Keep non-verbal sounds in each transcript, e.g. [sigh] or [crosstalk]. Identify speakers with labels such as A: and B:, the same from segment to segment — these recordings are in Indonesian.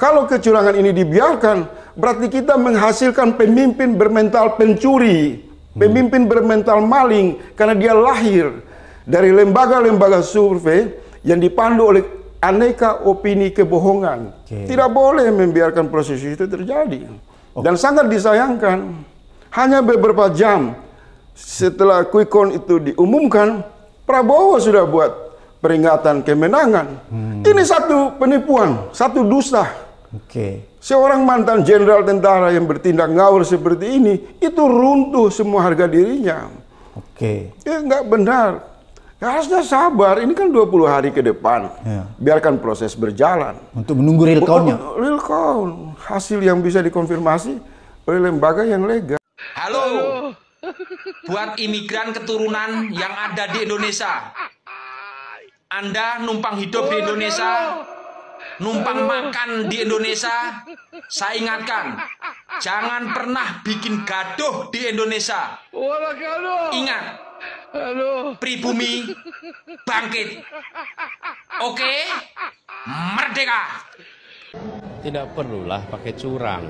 A: Kalau kecurangan ini dibiarkan, berarti kita menghasilkan pemimpin bermental pencuri, pemimpin bermental maling karena dia lahir dari lembaga-lembaga survei yang dipandu oleh aneka opini kebohongan. Okay. Tidak boleh membiarkan proses itu terjadi. Okay. Dan sangat disayangkan, hanya beberapa jam setelah quick count itu diumumkan, Prabowo sudah buat peringatan kemenangan. Hmm. Ini satu penipuan, satu dusta. Oke. Seorang mantan jenderal tentara yang bertindak ngawur seperti ini, itu runtuh semua harga dirinya. Oke. Ya nggak benar. Ya, harusnya sabar, ini kan 20 hari ke depan. Yeah. Biarkan proses berjalan. Untuk menunggu real count Real count. Hasil yang bisa dikonfirmasi oleh lembaga yang legal.
B: Halo, buat imigran keturunan yang ada di Indonesia. Anda numpang hidup di Indonesia, numpang makan di Indonesia, saya ingatkan, jangan pernah bikin gaduh di
A: Indonesia. Ingat, pribumi bangkit. Oke, merdeka.
B: Tidak perlulah pakai curang.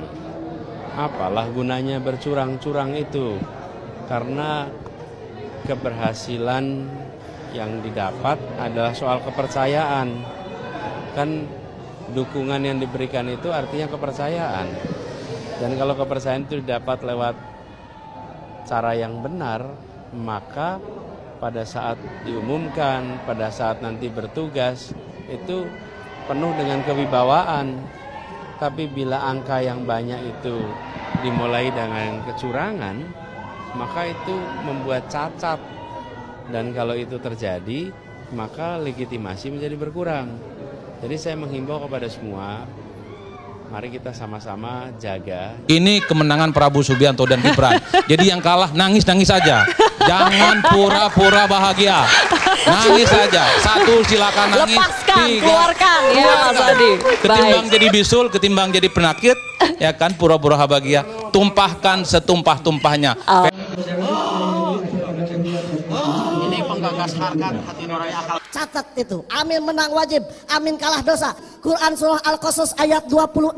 B: Apalah gunanya bercurang-curang itu? Karena keberhasilan yang didapat adalah soal kepercayaan. Kan dukungan yang diberikan itu artinya kepercayaan. Dan kalau kepercayaan itu dapat lewat cara yang benar, maka pada saat diumumkan, pada saat nanti bertugas, itu penuh dengan kewibawaan. Tapi bila angka yang banyak itu dimulai dengan kecurangan, maka itu membuat cacat. Dan kalau itu terjadi, maka legitimasi menjadi berkurang. Jadi saya menghimbau kepada semua, mari kita sama-sama jaga. Ini kemenangan Prabu Subianto dan Gibran. Jadi yang kalah nangis-nangis saja. Jangan pura-pura bahagia.
A: Nangis saja.
B: Satu silakan nangis. Lepaskan, tiga, keluarkan ya Mas Adi. Ketimbang Baik. jadi bisul, ketimbang jadi penakit, ya kan pura-pura bahagia. Tumpahkan setumpah-tumpahnya. Um. kasarkan hati nurani akal. Catat itu. Amin menang wajib. Amin kalah dosa. Quran Surah Al-Qasas ayat 26.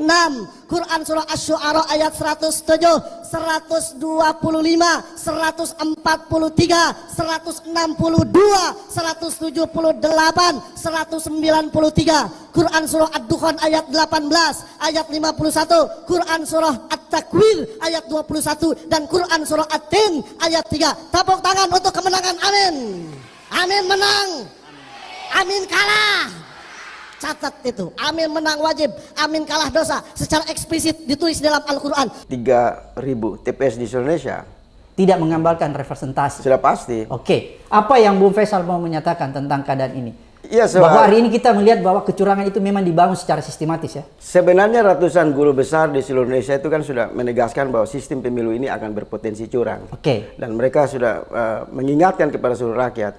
B: Quran Surah Ash-Shu'ara ayat 107, 125, 143, 162, 178, 193. Quran Surah Ad-Dukhan ayat 18, ayat 51. Quran Surah At-Takwir ayat 21. Dan Quran Surah At-Tin ayat 3. Tepuk tangan untuk kemenangan. Amin. Amin menang. Amin kalah. Catat itu. Amin menang wajib. Amin kalah dosa. Secara eksplisit ditulis dalam Al-Quran.
A: 3.000 TPS di Indonesia. Tidak menggambarkan representasi. Sudah pasti. Oke. Apa yang Bung Faisal mau menyatakan tentang keadaan ini? Ya, bahwa hari ini kita melihat bahwa kecurangan itu memang dibangun secara sistematis ya. Sebenarnya ratusan guru besar di seluruh Indonesia itu kan sudah menegaskan bahwa sistem pemilu ini akan berpotensi curang. Oke. Okay. Dan mereka sudah uh, mengingatkan kepada seluruh rakyat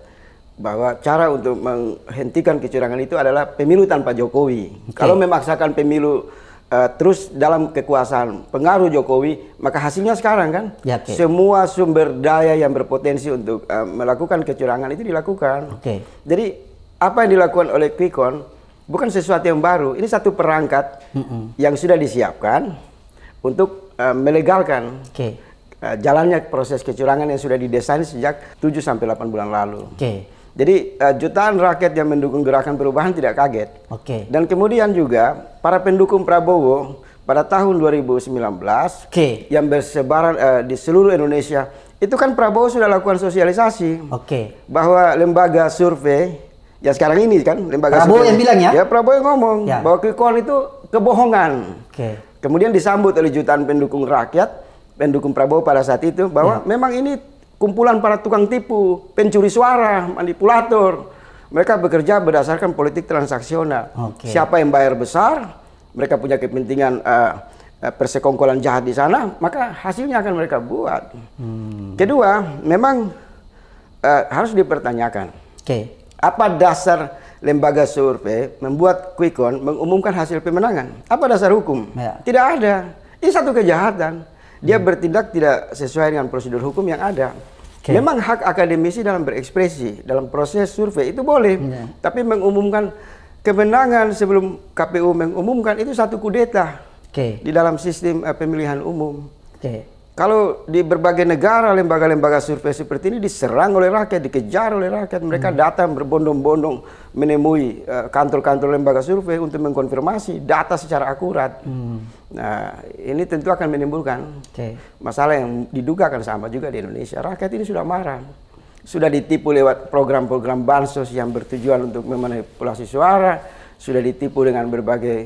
A: bahwa cara untuk menghentikan kecurangan itu adalah pemilu tanpa Jokowi. Okay. Kalau memaksakan pemilu uh, terus dalam kekuasaan pengaruh Jokowi, maka hasilnya sekarang kan ya, okay. semua sumber daya yang berpotensi untuk uh, melakukan kecurangan itu dilakukan. Okay. Jadi apa yang dilakukan oleh Quickon bukan sesuatu yang baru. Ini satu perangkat mm -mm. yang sudah disiapkan untuk uh, melegalkan. Okay. jalannya proses kecurangan yang sudah didesain sejak 7 sampai 8 bulan lalu. Oke. Okay. Jadi uh, jutaan rakyat yang mendukung gerakan perubahan tidak kaget. Oke. Okay. Dan kemudian juga para pendukung Prabowo pada tahun 2019 okay. yang bersebaran uh, di seluruh Indonesia itu kan Prabowo sudah lakukan sosialisasi. Okay. Bahwa lembaga survei ya sekarang ini kan lembaga Prabowo survei, yang bilang ya. Ya Prabowo yang ngomong ya. bahwa quick count itu kebohongan. Oke. Okay. Kemudian disambut oleh jutaan pendukung rakyat pendukung Prabowo pada saat itu bahwa ya. memang ini kumpulan para tukang tipu, pencuri suara, manipulator. Mereka bekerja berdasarkan politik transaksional. Okay. Siapa yang bayar besar, mereka punya kepentingan uh, persekongkolan jahat di sana, maka hasilnya akan mereka buat. Hmm. Kedua, memang uh, harus dipertanyakan. Okay. Apa dasar lembaga survei membuat quick count mengumumkan hasil pemenangan? Apa dasar hukum? Ya. Tidak ada. Ini satu kejahatan. Dia hmm. bertindak tidak sesuai dengan prosedur hukum yang ada. Okay. Memang hak akademisi dalam berekspresi, dalam proses survei itu boleh, yeah. tapi mengumumkan kemenangan sebelum KPU mengumumkan itu satu kudeta okay. di dalam sistem uh, pemilihan umum. Okay. Kalau di berbagai negara lembaga-lembaga survei seperti ini diserang oleh rakyat, dikejar oleh rakyat, mereka hmm. datang berbondong-bondong menemui eh, kantor-kantor uh, lembaga survei untuk mengkonfirmasi data secara akurat. Hmm. Nah, ini tentu akan menimbulkan okay. masalah yang diduga akan sama juga di Indonesia. Rakyat ini sudah marah, sudah ditipu lewat program-program bansos yang bertujuan untuk memanipulasi suara, sudah ditipu dengan berbagai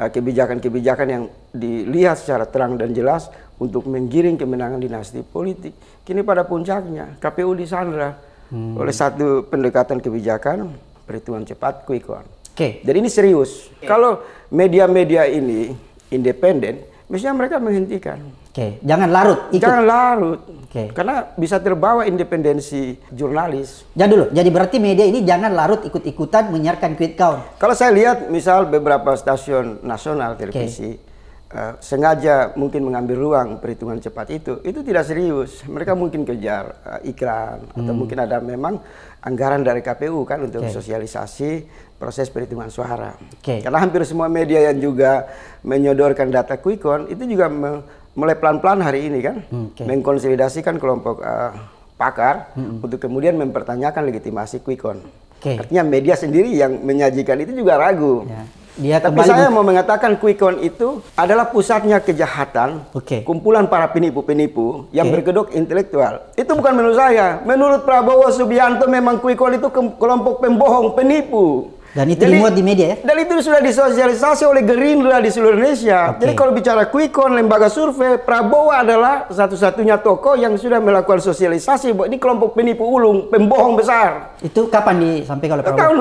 A: eh, kebijakan-kebijakan uh, yang dilihat secara terang dan jelas untuk menggiring kemenangan dinasti politik. Kini pada puncaknya, KPU disandra hmm. oleh satu pendekatan kebijakan perhitungan cepat quick count. Okay. Jadi ini serius. Okay. Kalau media-media ini independen, mestinya mereka menghentikan. Oke, okay. jangan larut. Ikut. Jangan larut. Oke. Okay. Karena bisa terbawa independensi jurnalis. Jadi dulu, jadi berarti media ini jangan larut ikut-ikutan menyiarkan quick count. Kalau saya lihat misal beberapa stasiun nasional televisi okay uh, sengaja mungkin mengambil ruang perhitungan cepat itu, itu tidak serius. Mereka mungkin kejar uh, iklan hmm. atau mungkin ada memang anggaran dari KPU kan untuk okay. sosialisasi proses perhitungan suara. Okay. Karena hampir semua media yang juga menyodorkan data quick itu juga mulai pelan-pelan hari ini kan okay. mengkonsolidasikan kelompok uh, pakar hmm. untuk kemudian mempertanyakan legitimasi quick Okay. Artinya media sendiri yang menyajikan itu juga ragu. Yeah dia Tapi kembali... saya mau mengatakan quick count itu adalah pusatnya kejahatan, okay. kumpulan para penipu-penipu yang okay. berkedok intelektual. Itu bukan menurut saya. Menurut Prabowo Subianto memang quick count itu kelompok pembohong, penipu. Dan itu Jadi, dimuat di media ya? Dan itu sudah disosialisasi oleh Gerindra di seluruh Indonesia. Okay. Jadi kalau bicara quick count, lembaga survei, Prabowo adalah satu-satunya tokoh yang sudah melakukan sosialisasi. Ini kelompok penipu ulung, pembohong besar. Itu kapan disampaikan oleh Prabowo? Tahun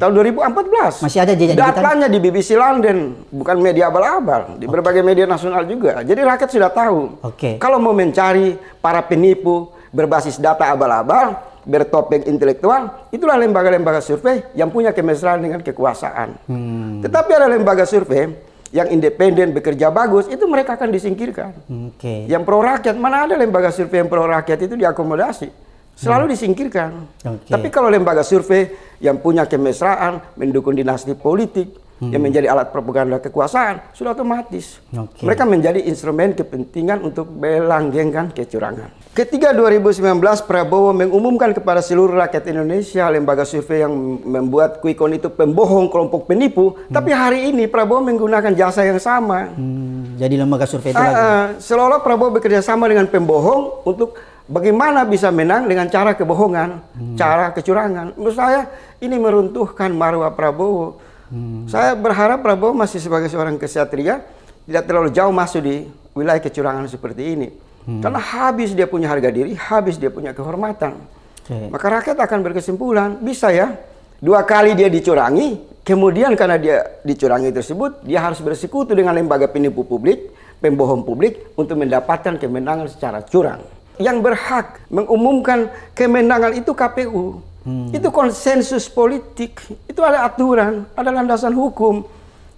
A: 2019. Okay. Tahun 2014. Masih ada jejak Datanya di BBC London, bukan media abal-abal. Di okay. berbagai media nasional juga. Jadi rakyat sudah tahu. Okay. Kalau mau mencari para penipu berbasis data abal-abal, bertopeng intelektual, itulah lembaga-lembaga survei yang punya kemesraan dengan kekuasaan. Hmm. Tetapi ada lembaga survei yang independen bekerja bagus, itu mereka akan disingkirkan. Okay. Yang pro rakyat, mana ada lembaga survei yang pro rakyat itu diakomodasi? Selalu hmm. disingkirkan. Okay. Tapi kalau lembaga survei yang punya kemesraan, mendukung dinasti politik, hmm. yang menjadi alat propaganda kekuasaan sudah otomatis okay. mereka menjadi instrumen kepentingan untuk melanggengkan kecurangan. Ketika 2019 Prabowo mengumumkan kepada seluruh rakyat Indonesia lembaga survei yang membuat quick count itu pembohong kelompok penipu, hmm. tapi hari ini Prabowo menggunakan jasa yang sama. Hmm. Jadi lembaga survei itu ah, lagi. Ah, seolah Prabowo bekerja sama dengan pembohong untuk bagaimana bisa menang dengan cara kebohongan, hmm. cara kecurangan. Menurut saya ini meruntuhkan marwah Prabowo Hmm. Saya berharap Prabowo masih sebagai seorang kesatria tidak terlalu jauh masuk di wilayah kecurangan seperti ini. Hmm. Karena habis dia punya harga diri, habis dia punya kehormatan. Okay. Maka rakyat akan berkesimpulan, bisa ya dua kali dia dicurangi, kemudian karena dia dicurangi tersebut, dia harus bersekutu dengan lembaga penipu publik, pembohong publik untuk mendapatkan kemenangan secara curang. Yang berhak mengumumkan kemenangan itu KPU. Hmm. Itu konsensus politik, itu ada aturan, ada landasan hukum.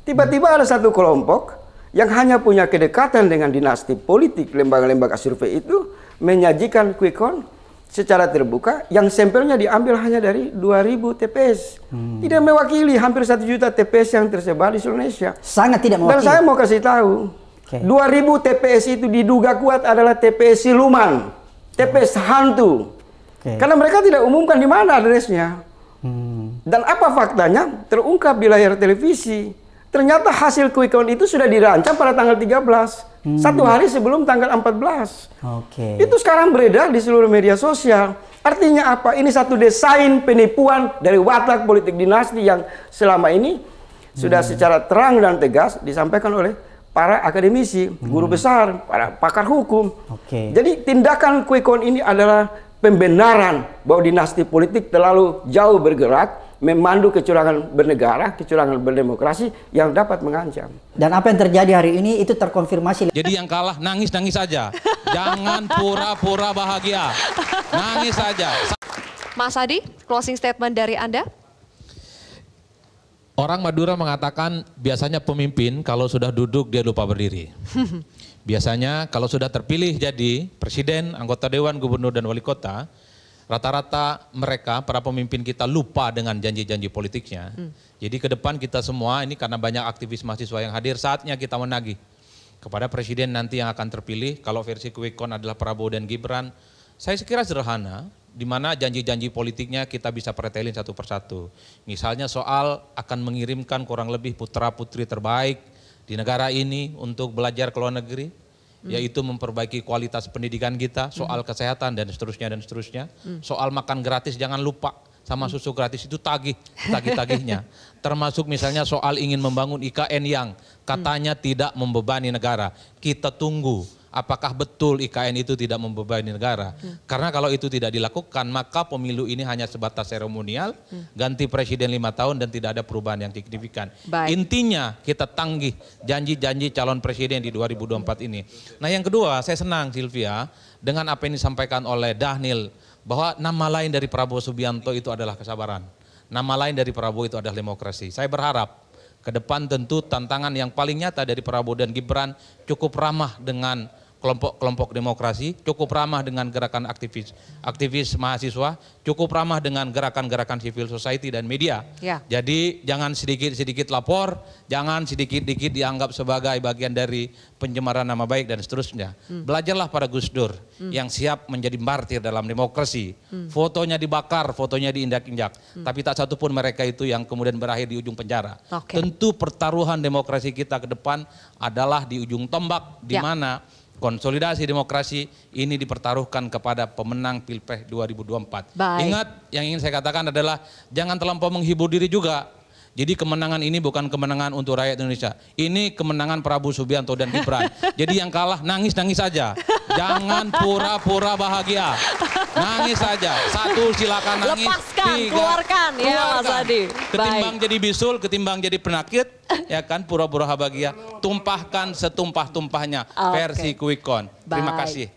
A: Tiba-tiba ada satu kelompok yang hanya punya kedekatan dengan dinasti politik lembaga-lembaga survei itu menyajikan quick count secara terbuka yang sampelnya diambil hanya dari 2000 TPS. Hmm. Tidak mewakili hampir satu juta TPS yang tersebar di seluruh Indonesia. Sangat tidak mewakili. Dan saya mau kasih tahu, okay. 2000 TPS itu diduga kuat adalah TPS siluman, TPS hantu. Okay. Karena mereka tidak umumkan di mana adresnya. Hmm. Dan apa faktanya? Terungkap di layar televisi. Ternyata hasil quick count itu sudah dirancang pada tanggal 13. Hmm. Satu hari sebelum tanggal 14. Okay. Itu sekarang beredar di seluruh media sosial. Artinya apa? Ini satu desain penipuan dari watak politik dinasti yang selama ini hmm. sudah secara terang dan tegas disampaikan oleh para akademisi, hmm. guru besar, para pakar hukum. Okay. Jadi tindakan quick count ini adalah pembenaran bahwa dinasti politik terlalu jauh bergerak memandu kecurangan bernegara, kecurangan berdemokrasi yang dapat mengancam. Dan apa yang terjadi hari ini itu terkonfirmasi.
B: Jadi yang kalah nangis-nangis saja. Jangan pura-pura bahagia. Nangis saja. Mas Adi, closing statement dari Anda. Orang Madura mengatakan biasanya pemimpin kalau sudah duduk dia lupa berdiri. [laughs] Biasanya kalau sudah terpilih jadi presiden, anggota dewan, gubernur, dan wali kota, rata-rata mereka, para pemimpin kita lupa dengan janji-janji politiknya. Hmm. Jadi ke depan kita semua, ini karena banyak aktivis mahasiswa yang hadir, saatnya kita menagih kepada presiden nanti yang akan terpilih, kalau versi Kwekon adalah Prabowo dan Gibran, saya sekira sederhana, di mana janji-janji politiknya kita bisa pretelin satu persatu. Misalnya soal akan mengirimkan kurang lebih putra-putri terbaik, di negara ini untuk belajar ke luar negeri, hmm. yaitu memperbaiki kualitas pendidikan kita, hmm. soal hmm. kesehatan dan seterusnya dan seterusnya, hmm. soal makan gratis jangan lupa sama hmm. susu gratis itu tagih, tagih-tagihnya. [laughs] Termasuk misalnya soal ingin membangun IKN yang katanya tidak membebani negara. Kita tunggu apakah betul IKN itu tidak membebani negara. Hmm. Karena kalau itu tidak dilakukan, maka pemilu ini hanya sebatas seremonial, hmm. ganti presiden lima tahun dan tidak ada perubahan yang signifikan. Baik. Intinya kita tanggih janji-janji calon presiden di 2024 ini. Nah yang kedua, saya senang Sylvia dengan apa yang disampaikan oleh Dahnil, bahwa nama lain dari Prabowo Subianto itu adalah kesabaran. Nama lain dari Prabowo itu adalah demokrasi. Saya berharap Kedepan tentu tantangan yang paling nyata dari Prabowo dan Gibran cukup ramah dengan kelompok-kelompok demokrasi, cukup ramah dengan gerakan aktivis aktivis mahasiswa, cukup ramah dengan gerakan-gerakan civil society dan media. Ya. Jadi jangan sedikit-sedikit lapor, jangan sedikit-sedikit dianggap sebagai bagian dari pencemaran nama baik dan seterusnya. Hmm. Belajarlah para Gus Dur hmm. yang siap menjadi martir dalam demokrasi. Hmm. Fotonya dibakar, fotonya diinjak-injak, hmm. tapi tak satu pun mereka itu yang kemudian berakhir di ujung penjara. Okay. Tentu pertaruhan demokrasi kita ke depan adalah di ujung tombak di ya. mana konsolidasi demokrasi ini dipertaruhkan kepada pemenang Pilpres 2024. Baik. Ingat yang ingin saya katakan adalah jangan terlampau menghibur diri juga. Jadi kemenangan ini bukan kemenangan untuk rakyat Indonesia. Ini kemenangan Prabowo Subianto dan Gibran. [laughs] Jadi yang kalah nangis-nangis saja. -nangis Jangan pura-pura bahagia. Nangis saja. Satu silakan nangis. Lepaskan, tiga, keluarkan, keluarkan. ya Mas Adi. Ketimbang Baik. jadi bisul, ketimbang jadi penakit, ya kan pura-pura bahagia. Tumpahkan setumpah-tumpahnya versi okay. Quick Count. Terima kasih.